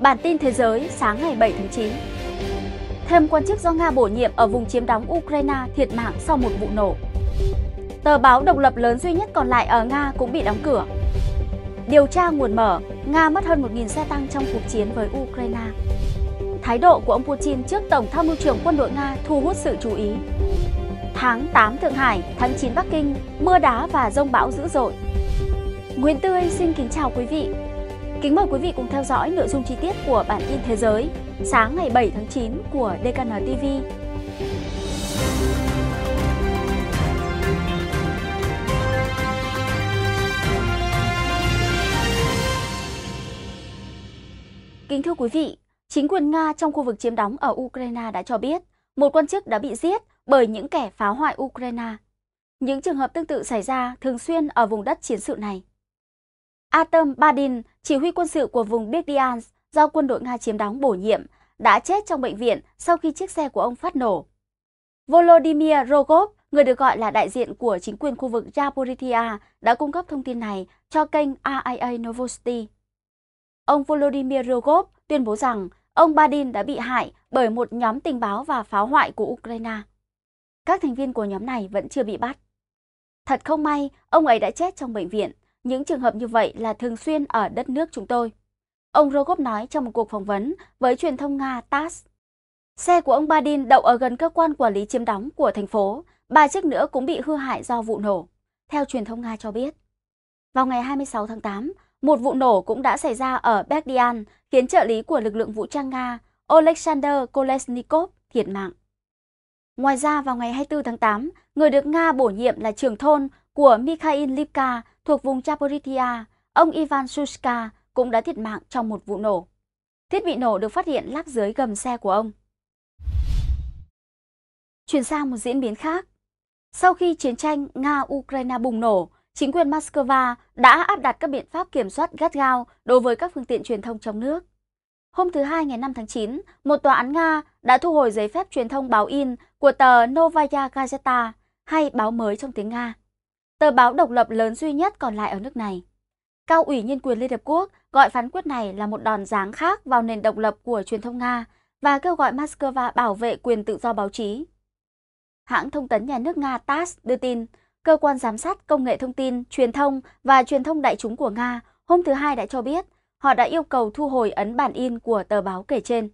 Bản tin thế giới sáng ngày 7 tháng 9. Thêm quan chức do Nga bổ nhiệm ở vùng chiếm đóng Ukraine thiệt mạng sau một vụ nổ. Tờ báo độc lập lớn duy nhất còn lại ở Nga cũng bị đóng cửa. Điều tra nguồn mở, Nga mất hơn 1.000 xe tăng trong cuộc chiến với Ukraine. Thái độ của ông Putin trước Tổng tham mưu trưởng quân đội Nga thu hút sự chú ý. Tháng 8 Thượng Hải, tháng 9 Bắc Kinh, mưa đá và rông bão dữ dội. Nguyễn Tươi xin kính chào quý vị. Kính mời quý vị cùng theo dõi nội dung chi tiết của bản tin thế giới sáng ngày 7 tháng 9 của DKN TV. Kính thưa quý vị, chính quyền Nga trong khu vực chiếm đóng ở Ukraine đã cho biết một quan chức đã bị giết bởi những kẻ phá hoại Ukraine. Những trường hợp tương tự xảy ra thường xuyên ở vùng đất chiến sự này. Atom Badin, chỉ huy quân sự của vùng Berdyansk do quân đội Nga chiếm đóng bổ nhiệm, đã chết trong bệnh viện sau khi chiếc xe của ông phát nổ. Volodymyr Rogov, người được gọi là đại diện của chính quyền khu vực Zaporizhia, đã cung cấp thông tin này cho kênh RIA Novosti. Ông Volodymyr Rogov tuyên bố rằng ông Badin đã bị hại bởi một nhóm tình báo và pháo hoại của Ukraine. Các thành viên của nhóm này vẫn chưa bị bắt. Thật không may, ông ấy đã chết trong bệnh viện những trường hợp như vậy là thường xuyên ở đất nước chúng tôi. Ông Rogov nói trong một cuộc phỏng vấn với truyền thông Nga TASS. Xe của ông Badin đậu ở gần cơ quan quản lý chiếm đóng của thành phố, ba chiếc nữa cũng bị hư hại do vụ nổ, theo truyền thông Nga cho biết. Vào ngày 26 tháng 8, một vụ nổ cũng đã xảy ra ở Berdian, khiến trợ lý của lực lượng vũ trang Nga Alexander Kolesnikov thiệt mạng. Ngoài ra, vào ngày 24 tháng 8, người được Nga bổ nhiệm là trưởng thôn của Mikhail Lipka thuộc vùng Zaporizhia, ông Ivan Sushka cũng đã thiệt mạng trong một vụ nổ. Thiết bị nổ được phát hiện lắp dưới gầm xe của ông. Chuyển sang một diễn biến khác. Sau khi chiến tranh Nga-Ukraine bùng nổ, chính quyền Moscow đã áp đặt các biện pháp kiểm soát gắt gao đối với các phương tiện truyền thông trong nước. Hôm thứ Hai ngày 5 tháng 9, một tòa án Nga đã thu hồi giấy phép truyền thông báo in của tờ Novaya Gazeta hay báo mới trong tiếng Nga tờ báo độc lập lớn duy nhất còn lại ở nước này. Cao ủy Nhân quyền Liên Hợp Quốc gọi phán quyết này là một đòn giáng khác vào nền độc lập của truyền thông Nga và kêu gọi Moscow bảo vệ quyền tự do báo chí. Hãng thông tấn nhà nước Nga TASS đưa tin, cơ quan giám sát công nghệ thông tin, truyền thông và truyền thông đại chúng của Nga hôm thứ Hai đã cho biết họ đã yêu cầu thu hồi ấn bản in của tờ báo kể trên.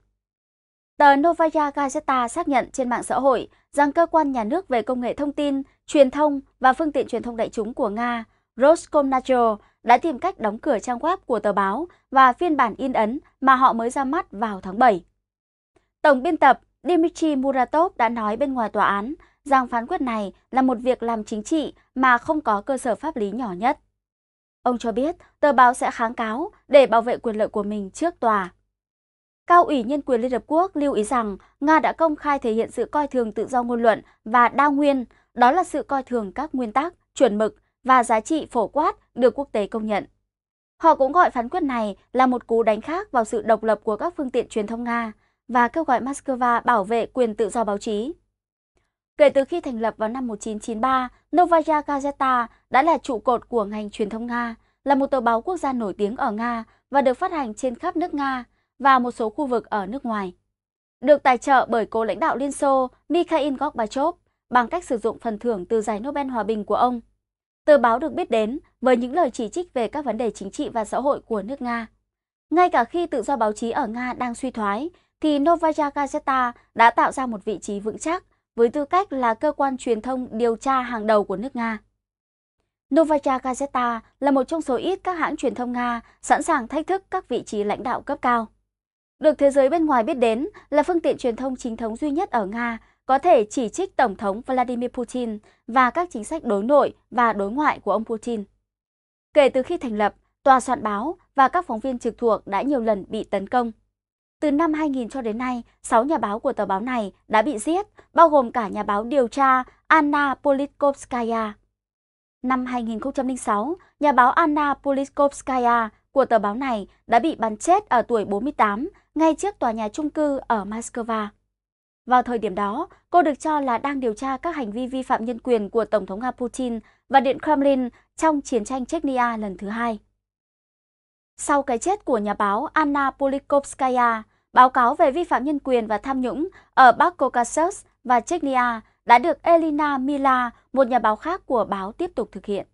Tờ Novaya Gazeta xác nhận trên mạng xã hội rằng cơ quan nhà nước về công nghệ thông tin, truyền thông và phương tiện truyền thông đại chúng của Nga, Roskomnadzor, đã tìm cách đóng cửa trang web của tờ báo và phiên bản in ấn mà họ mới ra mắt vào tháng 7. Tổng biên tập Dmitry Muratov đã nói bên ngoài tòa án rằng phán quyết này là một việc làm chính trị mà không có cơ sở pháp lý nhỏ nhất. Ông cho biết tờ báo sẽ kháng cáo để bảo vệ quyền lợi của mình trước tòa. Cao ủy Nhân quyền Liên Hợp Quốc lưu ý rằng Nga đã công khai thể hiện sự coi thường tự do ngôn luận và đa nguyên, đó là sự coi thường các nguyên tắc, chuẩn mực và giá trị phổ quát được quốc tế công nhận. Họ cũng gọi phán quyết này là một cú đánh khác vào sự độc lập của các phương tiện truyền thông Nga và kêu gọi Moscow bảo vệ quyền tự do báo chí. Kể từ khi thành lập vào năm 1993, Novaya Gazeta đã là trụ cột của ngành truyền thông Nga, là một tờ báo quốc gia nổi tiếng ở Nga và được phát hành trên khắp nước Nga và một số khu vực ở nước ngoài. Được tài trợ bởi cố lãnh đạo Liên Xô Mikhail Gorbachev bằng cách sử dụng phần thưởng từ giải Nobel Hòa bình của ông. Tờ báo được biết đến với những lời chỉ trích về các vấn đề chính trị và xã hội của nước Nga. Ngay cả khi tự do báo chí ở Nga đang suy thoái, thì Novaya Gazeta đã tạo ra một vị trí vững chắc với tư cách là cơ quan truyền thông điều tra hàng đầu của nước Nga. Novaya Gazeta là một trong số ít các hãng truyền thông Nga sẵn sàng thách thức các vị trí lãnh đạo cấp cao được thế giới bên ngoài biết đến là phương tiện truyền thông chính thống duy nhất ở Nga có thể chỉ trích Tổng thống Vladimir Putin và các chính sách đối nội và đối ngoại của ông Putin. Kể từ khi thành lập, tòa soạn báo và các phóng viên trực thuộc đã nhiều lần bị tấn công. Từ năm 2000 cho đến nay, 6 nhà báo của tờ báo này đã bị giết, bao gồm cả nhà báo điều tra Anna Politkovskaya. Năm 2006, nhà báo Anna Politkovskaya của tờ báo này đã bị bắn chết ở tuổi 48 ngay trước tòa nhà trung cư ở Moscow. Vào thời điểm đó, cô được cho là đang điều tra các hành vi vi phạm nhân quyền của Tổng thống Nga Putin và Điện Kremlin trong chiến tranh Chechnya lần thứ hai. Sau cái chết của nhà báo Anna Politkovskaya, báo cáo về vi phạm nhân quyền và tham nhũng ở Bắc Caucasus và Chechnya đã được Elina Mila, một nhà báo khác của báo tiếp tục thực hiện.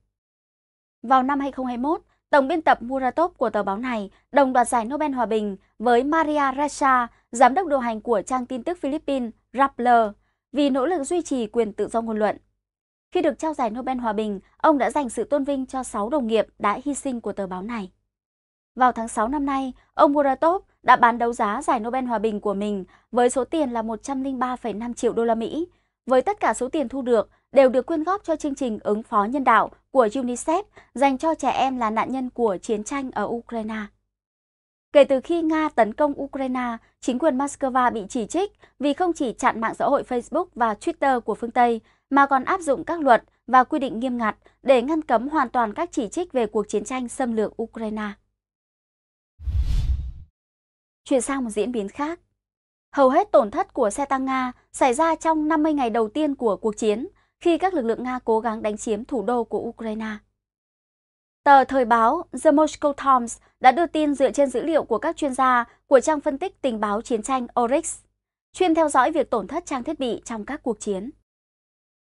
Vào năm 2021, Tổng biên tập Muratov của tờ báo này đồng đoạt giải Nobel Hòa Bình với Maria Ressa, giám đốc điều hành của trang tin tức Philippines Rappler, vì nỗ lực duy trì quyền tự do ngôn luận. Khi được trao giải Nobel Hòa Bình, ông đã dành sự tôn vinh cho 6 đồng nghiệp đã hy sinh của tờ báo này. Vào tháng 6 năm nay, ông Muratov đã bán đấu giá giải Nobel Hòa Bình của mình với số tiền là 103,5 triệu đô la Mỹ. Với tất cả số tiền thu được, đều được quyên góp cho chương trình ứng phó nhân đạo của UNICEF dành cho trẻ em là nạn nhân của chiến tranh ở Ukraine. Kể từ khi Nga tấn công Ukraine, chính quyền Moscow bị chỉ trích vì không chỉ chặn mạng xã hội Facebook và Twitter của phương Tây, mà còn áp dụng các luật và quy định nghiêm ngặt để ngăn cấm hoàn toàn các chỉ trích về cuộc chiến tranh xâm lược Ukraine. Chuyển sang một diễn biến khác. Hầu hết tổn thất của xe tăng Nga xảy ra trong 50 ngày đầu tiên của cuộc chiến, khi các lực lượng Nga cố gắng đánh chiếm thủ đô của Ukraine. Tờ Thời báo The Moscow Times đã đưa tin dựa trên dữ liệu của các chuyên gia của trang phân tích tình báo chiến tranh Oryx, chuyên theo dõi việc tổn thất trang thiết bị trong các cuộc chiến.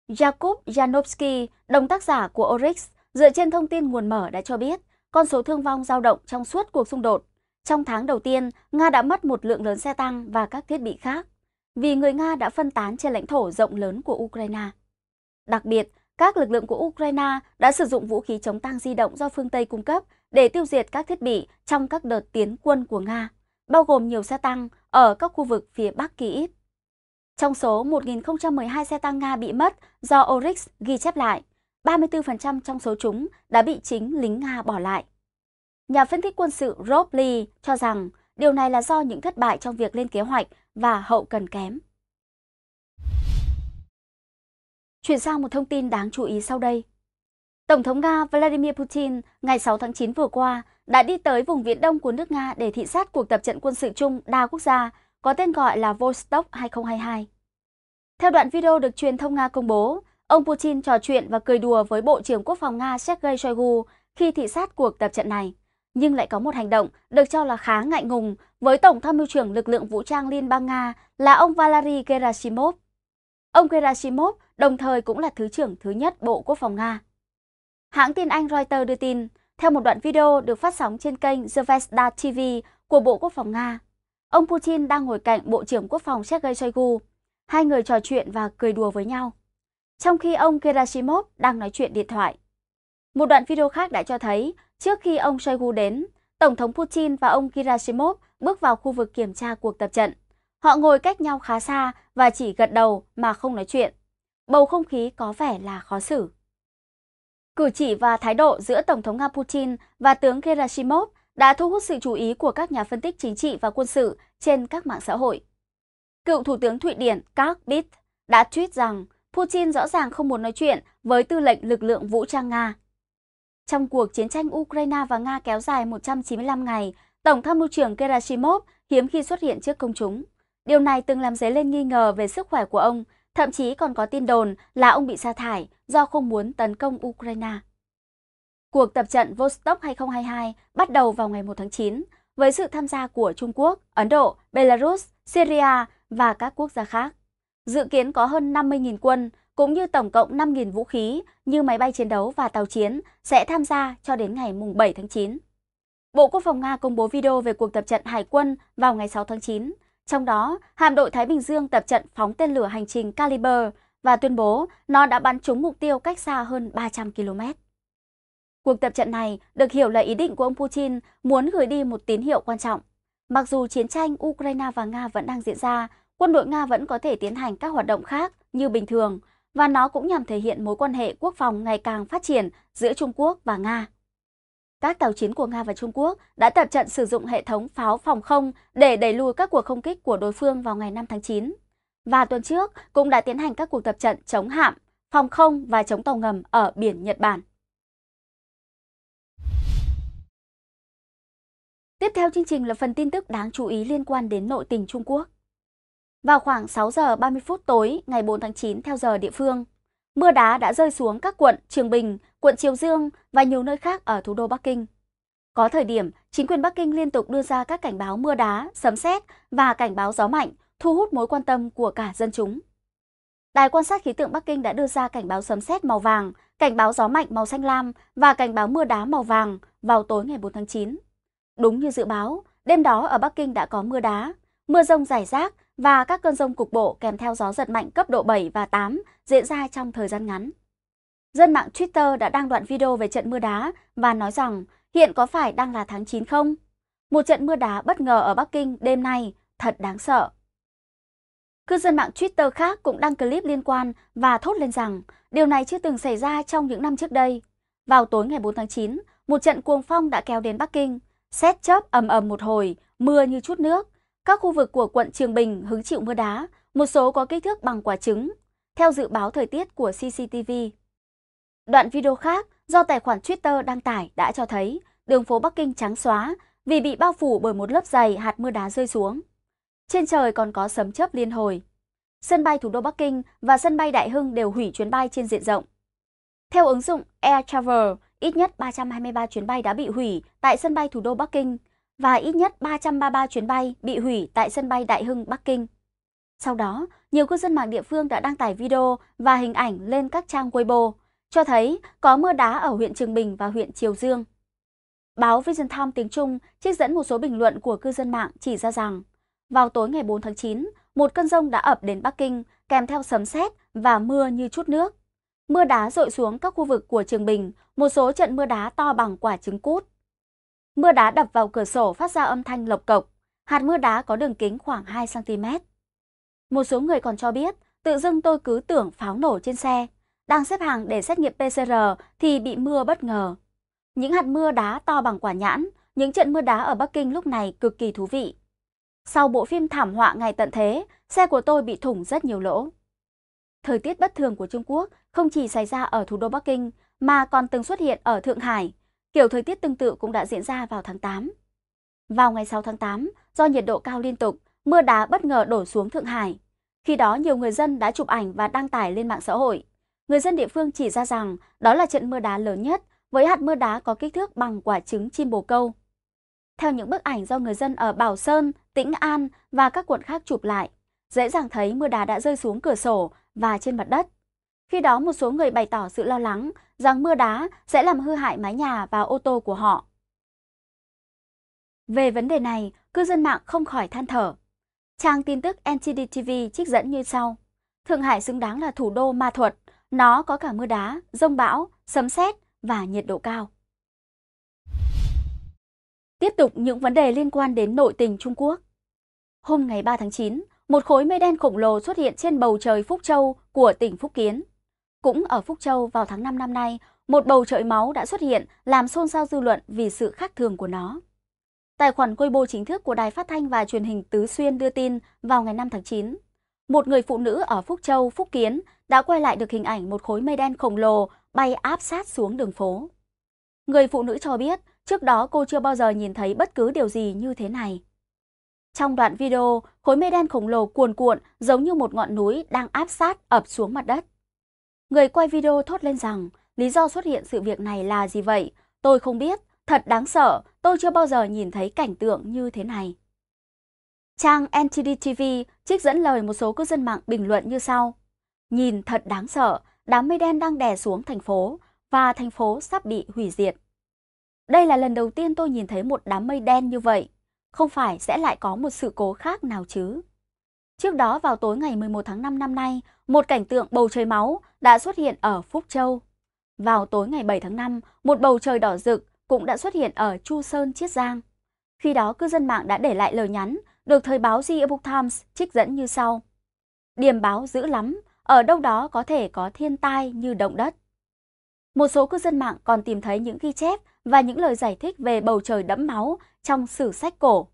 Jakub Janowski, đồng tác giả của Oryx, dựa trên thông tin nguồn mở đã cho biết con số thương vong dao động trong suốt cuộc xung đột. Trong tháng đầu tiên, Nga đã mất một lượng lớn xe tăng và các thiết bị khác, vì người Nga đã phân tán trên lãnh thổ rộng lớn của Ukraine. Đặc biệt, các lực lượng của Ukraine đã sử dụng vũ khí chống tăng di động do phương Tây cung cấp để tiêu diệt các thiết bị trong các đợt tiến quân của Nga, bao gồm nhiều xe tăng ở các khu vực phía Bắc Kyiv. Trong số 1.012 xe tăng Nga bị mất do Oryx ghi chép lại, 34% trong số chúng đã bị chính lính Nga bỏ lại. Nhà phân tích quân sự Rob Lee cho rằng điều này là do những thất bại trong việc lên kế hoạch và hậu cần kém. Chuyển sang một thông tin đáng chú ý sau đây. Tổng thống Nga Vladimir Putin ngày 6 tháng 9 vừa qua đã đi tới vùng Viễn Đông của nước Nga để thị sát cuộc tập trận quân sự chung đa quốc gia có tên gọi là Vostok 2022. Theo đoạn video được truyền thông Nga công bố, ông Putin trò chuyện và cười đùa với Bộ trưởng Quốc phòng Nga Sergei Shoigu khi thị sát cuộc tập trận này, nhưng lại có một hành động được cho là khá ngại ngùng với Tổng tham mưu trưởng lực lượng vũ trang Liên bang Nga là ông Valery Gerasimov. Ông Gerasimov đồng thời cũng là Thứ trưởng thứ nhất Bộ Quốc phòng Nga. Hãng tin Anh Reuters đưa tin, theo một đoạn video được phát sóng trên kênh Zvezda TV của Bộ Quốc phòng Nga, ông Putin đang ngồi cạnh Bộ trưởng Quốc phòng Sergei Shoigu. Hai người trò chuyện và cười đùa với nhau, trong khi ông Gerasimov đang nói chuyện điện thoại. Một đoạn video khác đã cho thấy, trước khi ông Shoigu đến, Tổng thống Putin và ông Gerasimov bước vào khu vực kiểm tra cuộc tập trận. Họ ngồi cách nhau khá xa và chỉ gật đầu mà không nói chuyện bầu không khí có vẻ là khó xử. Cử chỉ và thái độ giữa Tổng thống Nga Putin và tướng Gerasimov đã thu hút sự chú ý của các nhà phân tích chính trị và quân sự trên các mạng xã hội. Cựu Thủ tướng Thụy Điển Carl Bitt đã tweet rằng Putin rõ ràng không muốn nói chuyện với tư lệnh lực lượng vũ trang Nga. Trong cuộc chiến tranh Ukraine và Nga kéo dài 195 ngày, Tổng tham mưu trưởng Gerasimov hiếm khi xuất hiện trước công chúng. Điều này từng làm dấy lên nghi ngờ về sức khỏe của ông Thậm chí còn có tin đồn là ông bị sa thải do không muốn tấn công Ukraine. Cuộc tập trận Vostok 2022 bắt đầu vào ngày 1 tháng 9 với sự tham gia của Trung Quốc, Ấn Độ, Belarus, Syria và các quốc gia khác. Dự kiến có hơn 50.000 quân cũng như tổng cộng 5.000 vũ khí như máy bay chiến đấu và tàu chiến sẽ tham gia cho đến ngày 7 tháng 9. Bộ Quốc phòng Nga công bố video về cuộc tập trận hải quân vào ngày 6 tháng 9 trong đó, hạm đội Thái Bình Dương tập trận phóng tên lửa hành trình Caliber và tuyên bố nó đã bắn trúng mục tiêu cách xa hơn 300 km. Cuộc tập trận này được hiểu là ý định của ông Putin muốn gửi đi một tín hiệu quan trọng. Mặc dù chiến tranh Ukraine và Nga vẫn đang diễn ra, quân đội Nga vẫn có thể tiến hành các hoạt động khác như bình thường, và nó cũng nhằm thể hiện mối quan hệ quốc phòng ngày càng phát triển giữa Trung Quốc và Nga. Các tàu chiến của Nga và Trung Quốc đã tập trận sử dụng hệ thống pháo phòng không để đẩy lùi các cuộc không kích của đối phương vào ngày 5 tháng 9. Và tuần trước cũng đã tiến hành các cuộc tập trận chống hạm, phòng không và chống tàu ngầm ở biển Nhật Bản. Tiếp theo chương trình là phần tin tức đáng chú ý liên quan đến nội tình Trung Quốc. Vào khoảng 6 giờ 30 phút tối ngày 4 tháng 9 theo giờ địa phương, Mưa đá đã rơi xuống các quận Trường Bình, quận Triều Dương và nhiều nơi khác ở thủ đô Bắc Kinh. Có thời điểm, chính quyền Bắc Kinh liên tục đưa ra các cảnh báo mưa đá, sấm sét và cảnh báo gió mạnh, thu hút mối quan tâm của cả dân chúng. Đài quan sát khí tượng Bắc Kinh đã đưa ra cảnh báo sấm sét màu vàng, cảnh báo gió mạnh màu xanh lam và cảnh báo mưa đá màu vàng vào tối ngày 4 tháng 9. Đúng như dự báo, đêm đó ở Bắc Kinh đã có mưa đá, mưa rông rải rác và các cơn rông cục bộ kèm theo gió giật mạnh cấp độ 7 và 8 diễn ra trong thời gian ngắn. Dân mạng Twitter đã đăng đoạn video về trận mưa đá và nói rằng hiện có phải đang là tháng 9 không? Một trận mưa đá bất ngờ ở Bắc Kinh đêm nay thật đáng sợ. Cư dân mạng Twitter khác cũng đăng clip liên quan và thốt lên rằng điều này chưa từng xảy ra trong những năm trước đây. Vào tối ngày 4 tháng 9, một trận cuồng phong đã kéo đến Bắc Kinh, xét chớp ầm ầm một hồi, mưa như chút nước, các khu vực của quận Trường Bình hứng chịu mưa đá, một số có kích thước bằng quả trứng, theo dự báo thời tiết của CCTV. Đoạn video khác do tài khoản Twitter đăng tải đã cho thấy đường phố Bắc Kinh trắng xóa vì bị bao phủ bởi một lớp dày hạt mưa đá rơi xuống. Trên trời còn có sấm chớp liên hồi. Sân bay thủ đô Bắc Kinh và sân bay Đại Hưng đều hủy chuyến bay trên diện rộng. Theo ứng dụng Air Travel, ít nhất 323 chuyến bay đã bị hủy tại sân bay thủ đô Bắc Kinh và ít nhất 333 chuyến bay bị hủy tại sân bay Đại Hưng, Bắc Kinh. Sau đó, nhiều cư dân mạng địa phương đã đăng tải video và hình ảnh lên các trang Weibo, cho thấy có mưa đá ở huyện Trường Bình và huyện Triều Dương. Báo Vision Time tiếng Trung trích dẫn một số bình luận của cư dân mạng chỉ ra rằng, vào tối ngày 4 tháng 9, một cơn rông đã ập đến Bắc Kinh kèm theo sấm sét và mưa như chút nước. Mưa đá rội xuống các khu vực của Trường Bình, một số trận mưa đá to bằng quả trứng cút. Mưa đá đập vào cửa sổ phát ra âm thanh lộc cộc. Hạt mưa đá có đường kính khoảng 2cm. Một số người còn cho biết, tự dưng tôi cứ tưởng pháo nổ trên xe. Đang xếp hàng để xét nghiệm PCR thì bị mưa bất ngờ. Những hạt mưa đá to bằng quả nhãn, những trận mưa đá ở Bắc Kinh lúc này cực kỳ thú vị. Sau bộ phim thảm họa ngày tận thế, xe của tôi bị thủng rất nhiều lỗ. Thời tiết bất thường của Trung Quốc không chỉ xảy ra ở thủ đô Bắc Kinh mà còn từng xuất hiện ở Thượng Hải, Kiểu thời tiết tương tự cũng đã diễn ra vào tháng 8. Vào ngày 6 tháng 8, do nhiệt độ cao liên tục, mưa đá bất ngờ đổ xuống Thượng Hải. Khi đó nhiều người dân đã chụp ảnh và đăng tải lên mạng xã hội. Người dân địa phương chỉ ra rằng đó là trận mưa đá lớn nhất với hạt mưa đá có kích thước bằng quả trứng chim bồ câu. Theo những bức ảnh do người dân ở Bảo Sơn, Tĩnh An và các quận khác chụp lại, dễ dàng thấy mưa đá đã rơi xuống cửa sổ và trên mặt đất. Khi đó một số người bày tỏ sự lo lắng rằng mưa đá sẽ làm hư hại mái nhà và ô tô của họ. Về vấn đề này, cư dân mạng không khỏi than thở. Trang tin tức NTD-TV trích dẫn như sau. Thượng Hải xứng đáng là thủ đô ma thuật. Nó có cả mưa đá, rông bão, sấm sét và nhiệt độ cao. Tiếp tục những vấn đề liên quan đến nội tình Trung Quốc. Hôm ngày 3 tháng 9, một khối mây đen khổng lồ xuất hiện trên bầu trời Phúc Châu của tỉnh Phúc Kiến. Cũng ở Phúc Châu vào tháng 5 năm nay, một bầu trời máu đã xuất hiện làm xôn xao dư luận vì sự khác thường của nó. Tài khoản Weibo chính thức của Đài Phát thanh và Truyền hình Tứ Xuyên đưa tin vào ngày 5 tháng 9, một người phụ nữ ở Phúc Châu, Phúc Kiến đã quay lại được hình ảnh một khối mây đen khổng lồ bay áp sát xuống đường phố. Người phụ nữ cho biết trước đó cô chưa bao giờ nhìn thấy bất cứ điều gì như thế này. Trong đoạn video, khối mây đen khổng lồ cuồn cuộn giống như một ngọn núi đang áp sát ập xuống mặt đất. Người quay video thốt lên rằng lý do xuất hiện sự việc này là gì vậy? Tôi không biết, thật đáng sợ, tôi chưa bao giờ nhìn thấy cảnh tượng như thế này. Trang NTD TV trích dẫn lời một số cư dân mạng bình luận như sau. Nhìn thật đáng sợ, đám mây đen đang đè xuống thành phố và thành phố sắp bị hủy diệt. Đây là lần đầu tiên tôi nhìn thấy một đám mây đen như vậy. Không phải sẽ lại có một sự cố khác nào chứ? Trước đó vào tối ngày 11 tháng 5 năm nay, một cảnh tượng bầu trời máu đã xuất hiện ở Phúc Châu. Vào tối ngày 7 tháng 5, một bầu trời đỏ rực cũng đã xuất hiện ở Chu Sơn, Chiết Giang. Khi đó, cư dân mạng đã để lại lời nhắn được thời báo The Epoch Times trích dẫn như sau. Điềm báo dữ lắm, ở đâu đó có thể có thiên tai như động đất. Một số cư dân mạng còn tìm thấy những ghi chép và những lời giải thích về bầu trời đẫm máu trong sử sách cổ.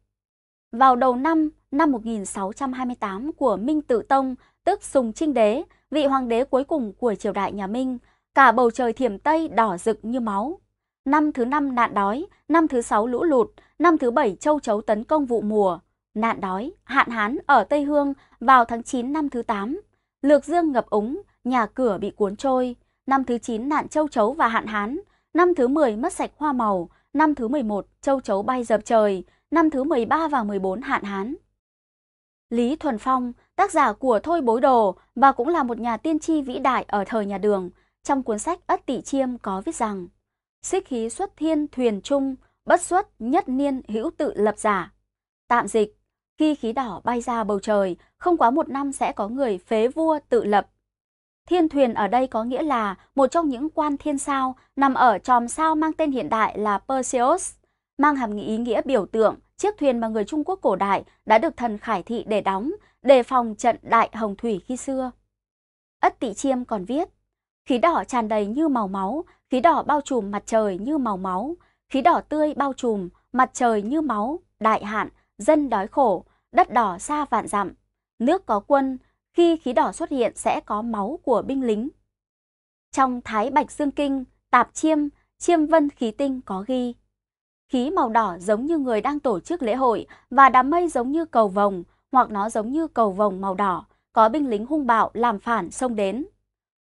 Vào đầu năm năm 1628 của Minh Tự Tông, tức Sùng Trinh Đế, vị hoàng đế cuối cùng của triều đại nhà Minh, cả bầu trời thiểm Tây đỏ rực như máu. Năm thứ năm nạn đói, năm thứ sáu lũ lụt, năm thứ bảy châu chấu tấn công vụ mùa, nạn đói, hạn hán ở Tây Hương vào tháng 9 năm thứ 8, lược dương ngập úng, nhà cửa bị cuốn trôi, năm thứ 9 nạn châu chấu và hạn hán, năm thứ 10 mất sạch hoa màu, năm thứ 11 châu chấu bay dập trời, năm thứ 13 và 14 hạn hán, Lý Thuần Phong, tác giả của Thôi Bối Đồ và cũng là một nhà tiên tri vĩ đại ở thời nhà đường, trong cuốn sách Ất Tỵ Chiêm có viết rằng Xích khí xuất thiên thuyền trung, bất xuất nhất niên hữu tự lập giả. Tạm dịch, khi khí đỏ bay ra bầu trời, không quá một năm sẽ có người phế vua tự lập. Thiên thuyền ở đây có nghĩa là một trong những quan thiên sao nằm ở chòm sao mang tên hiện đại là Perseus, mang hàm ý nghĩa biểu tượng chiếc thuyền mà người Trung Quốc cổ đại đã được thần khải thị để đóng, đề phòng trận đại hồng thủy khi xưa. Ất Tị Chiêm còn viết, khí đỏ tràn đầy như màu máu, khí đỏ bao trùm mặt trời như màu máu, khí đỏ tươi bao trùm, mặt trời như máu, đại hạn, dân đói khổ, đất đỏ xa vạn dặm, nước có quân, khi khí đỏ xuất hiện sẽ có máu của binh lính. Trong Thái Bạch Dương Kinh, Tạp Chiêm, Chiêm Vân Khí Tinh có ghi, khí màu đỏ giống như người đang tổ chức lễ hội và đám mây giống như cầu vồng, hoặc nó giống như cầu vồng màu đỏ, có binh lính hung bạo làm phản xông đến.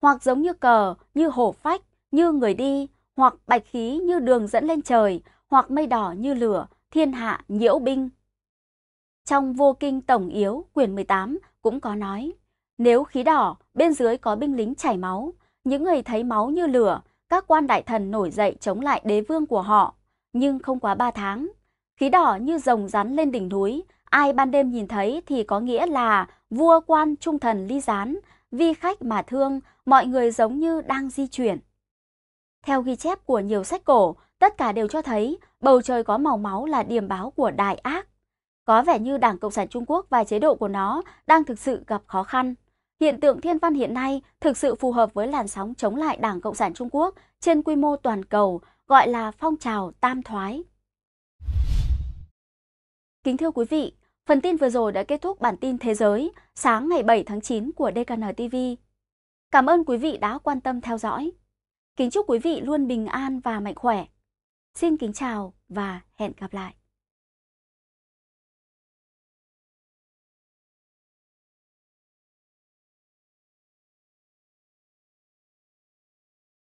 Hoặc giống như cờ, như hổ phách, như người đi, hoặc bạch khí như đường dẫn lên trời, hoặc mây đỏ như lửa, thiên hạ nhiễu binh. Trong vô kinh tổng yếu quyển 18 cũng có nói, nếu khí đỏ, bên dưới có binh lính chảy máu, những người thấy máu như lửa, các quan đại thần nổi dậy chống lại đế vương của họ nhưng không quá 3 tháng. Khí đỏ như rồng rắn lên đỉnh núi, ai ban đêm nhìn thấy thì có nghĩa là vua quan trung thần ly gián, vi khách mà thương, mọi người giống như đang di chuyển. Theo ghi chép của nhiều sách cổ, tất cả đều cho thấy bầu trời có màu máu là điềm báo của đại ác. Có vẻ như Đảng Cộng sản Trung Quốc và chế độ của nó đang thực sự gặp khó khăn. Hiện tượng thiên văn hiện nay thực sự phù hợp với làn sóng chống lại Đảng Cộng sản Trung Quốc trên quy mô toàn cầu gọi là phong trào tam thoái. Kính thưa quý vị, phần tin vừa rồi đã kết thúc bản tin thế giới sáng ngày 7 tháng 9 của DKN TV. Cảm ơn quý vị đã quan tâm theo dõi. Kính chúc quý vị luôn bình an và mạnh khỏe. Xin kính chào và hẹn gặp lại.